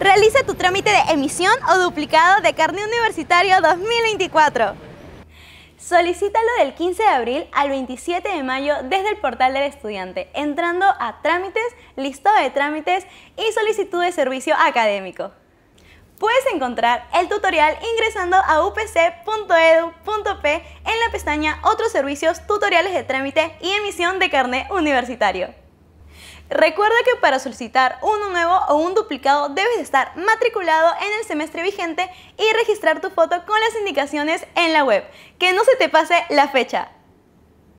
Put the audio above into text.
Realiza tu trámite de emisión o duplicado de carné universitario 2024. Solicítalo del 15 de abril al 27 de mayo desde el portal del estudiante, entrando a trámites, listado de trámites y solicitud de servicio académico. Puedes encontrar el tutorial ingresando a upc.edu.p e en la pestaña Otros servicios, tutoriales de trámite y emisión de Carné universitario. Recuerda que para solicitar uno nuevo o un duplicado debes estar matriculado en el semestre vigente y registrar tu foto con las indicaciones en la web. Que no se te pase la fecha.